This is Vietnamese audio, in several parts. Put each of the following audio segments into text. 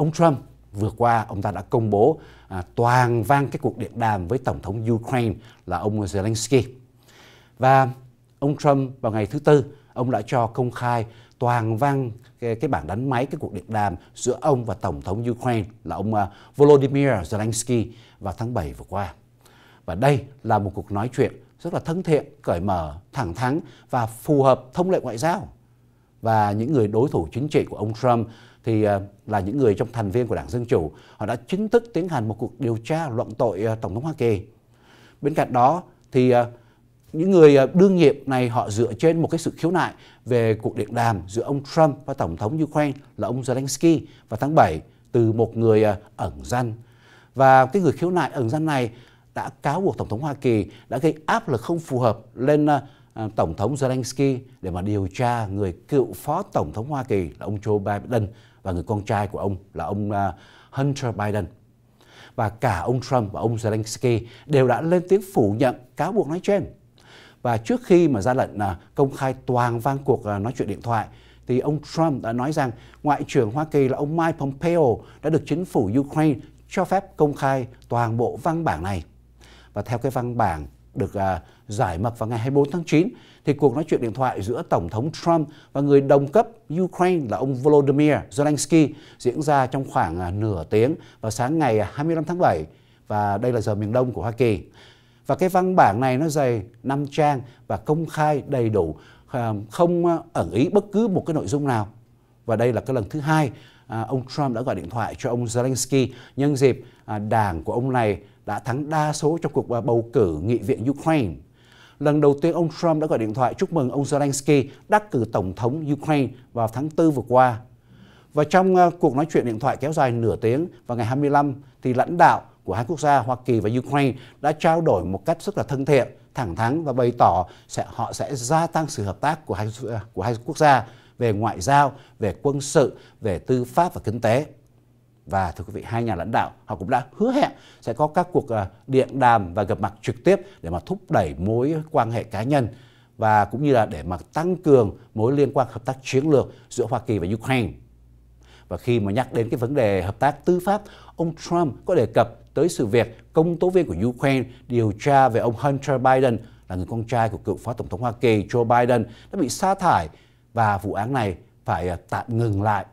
ông Trump vừa qua ông ta đã công bố à, toàn vang cái cuộc điện đàm với tổng thống Ukraine là ông Zelensky và ông Trump vào ngày thứ tư ông đã cho công khai toàn vang cái, cái bản đánh máy cái cuộc điện đàm giữa ông và tổng thống Ukraine là ông uh, Volodymyr Zelensky vào tháng 7 vừa qua. Và đây là một cuộc nói chuyện rất là thân thiện, cởi mở, thẳng thắn và phù hợp thông lệ ngoại giao. Và những người đối thủ chính trị của ông Trump thì à, là những người trong thành viên của Đảng Dân Chủ họ đã chính thức tiến hành một cuộc điều tra luận tội à, Tổng thống Hoa Kỳ. Bên cạnh đó thì à, những người đương nhiệm này họ dựa trên một cái sự khiếu nại về cuộc điện đàm giữa ông Trump và Tổng thống Ukraine là ông Zelensky vào tháng 7 từ một người ẩn danh. Và cái người khiếu nại ẩn danh này đã cáo buộc Tổng thống Hoa Kỳ đã gây áp lực không phù hợp lên À, tổng thống Zelensky để mà điều tra người cựu phó tổng thống Hoa Kỳ là ông Joe Biden và người con trai của ông là ông à, Hunter Biden. Và cả ông Trump và ông Zelensky đều đã lên tiếng phủ nhận cáo buộc nói trên. Và trước khi mà ra lệnh à, công khai toàn vang cuộc nói chuyện điện thoại thì ông Trump đã nói rằng Ngoại trưởng Hoa Kỳ là ông Mike Pompeo đã được chính phủ Ukraine cho phép công khai toàn bộ văn bản này. Và theo cái văn bản được à, giải mật vào ngày 24 tháng 9 thì cuộc nói chuyện điện thoại giữa Tổng thống Trump và người đồng cấp Ukraine là ông Volodymyr Zelensky diễn ra trong khoảng à, nửa tiếng vào sáng ngày 25 tháng 7 và đây là giờ miền đông của Hoa Kỳ. Và cái văn bản này nó dày 5 trang và công khai đầy đủ, à, không à, ẩn ý bất cứ một cái nội dung nào. Và đây là cái lần thứ hai À, ông Trump đã gọi điện thoại cho ông Zelensky nhân dịp à, đảng của ông này đã thắng đa số trong cuộc à, bầu cử nghị viện Ukraine. Lần đầu tiên ông Trump đã gọi điện thoại chúc mừng ông Zelensky đắc cử Tổng thống Ukraine vào tháng 4 vừa qua. Và trong cuộc nói chuyện điện thoại kéo dài nửa tiếng vào ngày 25 thì lãnh đạo của hai quốc gia Hoa Kỳ và Ukraine đã trao đổi một cách rất là thân thiện, thẳng thắn và bày tỏ sẽ họ sẽ gia tăng sự hợp tác của hai của hai quốc gia về ngoại giao, về quân sự, về tư pháp và kinh tế. Và thưa quý vị, hai nhà lãnh đạo họ cũng đã hứa hẹn sẽ có các cuộc à, điện đàm và gặp mặt trực tiếp để mà thúc đẩy mối quan hệ cá nhân và cũng như là để mà tăng cường mối liên quan hợp tác chiến lược giữa Hoa Kỳ và Ukraine. Và khi mà nhắc đến cái vấn đề hợp tác tư pháp, ông Trump có đề cập tới sự việc công tố viên của Ukraine điều tra về ông Hunter Biden là người con trai của cựu phó tổng thống Hoa Kỳ Joe Biden đã bị sa thải và vụ án này phải à, tạm ngừng lại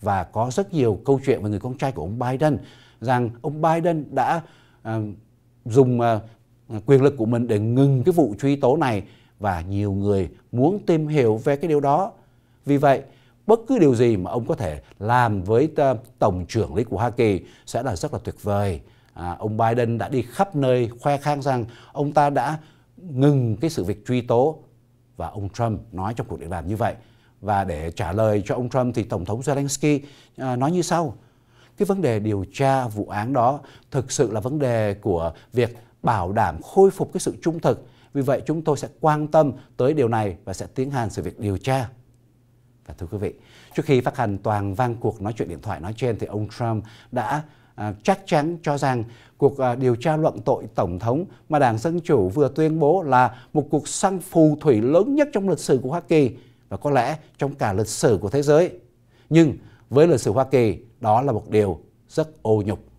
và có rất nhiều câu chuyện về người con trai của ông Biden rằng ông Biden đã à, dùng à, quyền lực của mình để ngừng cái vụ truy tố này và nhiều người muốn tìm hiểu về cái điều đó. Vì vậy, bất cứ điều gì mà ông có thể làm với à, tổng trưởng lý của Hoa Kỳ sẽ là rất là tuyệt vời. À, ông Biden đã đi khắp nơi khoe khang rằng ông ta đã ngừng cái sự việc truy tố và ông Trump nói trong cuộc điện đàm như vậy. Và để trả lời cho ông Trump thì Tổng thống Zelensky à, nói như sau. Cái vấn đề điều tra vụ án đó thực sự là vấn đề của việc bảo đảm khôi phục cái sự trung thực. Vì vậy chúng tôi sẽ quan tâm tới điều này và sẽ tiến hành sự việc điều tra. Và thưa quý vị, trước khi phát hành toàn văn cuộc nói chuyện điện thoại nói trên thì ông Trump đã À, chắc chắn cho rằng cuộc à, điều tra luận tội tổng thống mà Đảng Dân Chủ vừa tuyên bố là một cuộc săn phù thủy lớn nhất trong lịch sử của Hoa Kỳ và có lẽ trong cả lịch sử của thế giới. Nhưng với lịch sử Hoa Kỳ, đó là một điều rất ô nhục.